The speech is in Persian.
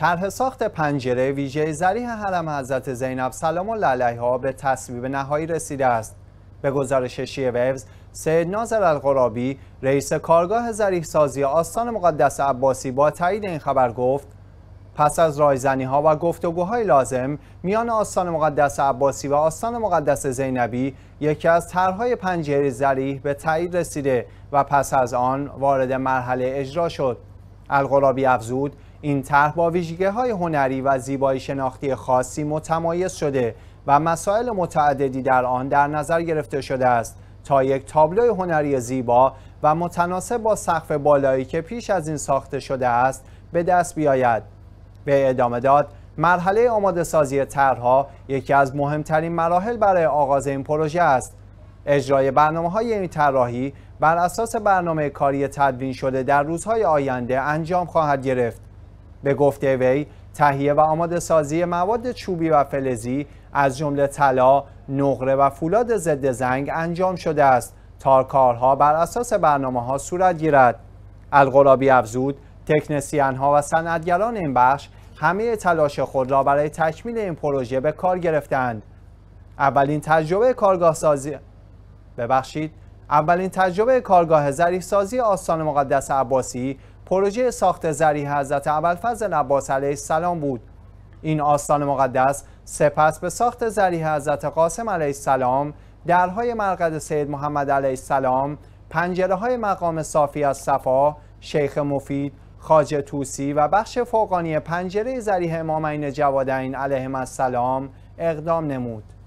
طرح ساخت پنجره ویژه زریح حرم حضرت زینب سلام الله علیها به تصویب نهایی رسیده است به گزارش شیعه ویوز سید ناظر القرابی رئیس کارگاه زریح سازی آستان مقدس عباسی با تایید این خبر گفت پس از رایزنی ها و گفتگوهای لازم میان آستان مقدس عباسی و آستان مقدس زینبی یکی از طرحهای پنجره زریح به تایید رسیده و پس از آن وارد مرحله اجرا شد القرابی افزود این طرح با ویژگه های هنری و زیبایی شناختی خاصی متمایز شده و مسائل متعددی در آن در نظر گرفته شده است تا یک تابلوی هنری زیبا و متناسب با سقف بالایی که پیش از این ساخته شده است به دست بیاید به ادامه داد مرحله آماده سازی طرحها یکی از مهمترین مراحل برای آغاز این پروژه است اجرای برنامه های این یعنی طراحی بر اساس برنامه کاری تدوین شده در روزهای آینده انجام خواهد گرفت به گفته وی تهیه و آماده سازی مواد چوبی و فلزی از جمله طلا، نقره و فولاد ضد زنگ انجام شده است تا کارها بر اساس برنامه ها صورت گیرد. الغرابی افزود تکنسیان ها و صنعتگران این بخش همه تلاش خود را برای تکمیل این پروژه به کار گرفتند. اولین تجربه کارگاه سازی ببخشید اولین تجربه کارگاه ظریف سازی آستان مقدس عباسی پروژه ساخت زری حضرت فضل عباس علیه السلام بود این آستان مقدس سپس به ساخت زری حضرت قاسم علیه السلام درهای مرقد سید محمد علیه السلام پنجره های مقام صافی از صفا شیخ مفید خاج توسی و بخش فوقانی پنجره زریح امامین جوادین علیهم السلام اقدام نمود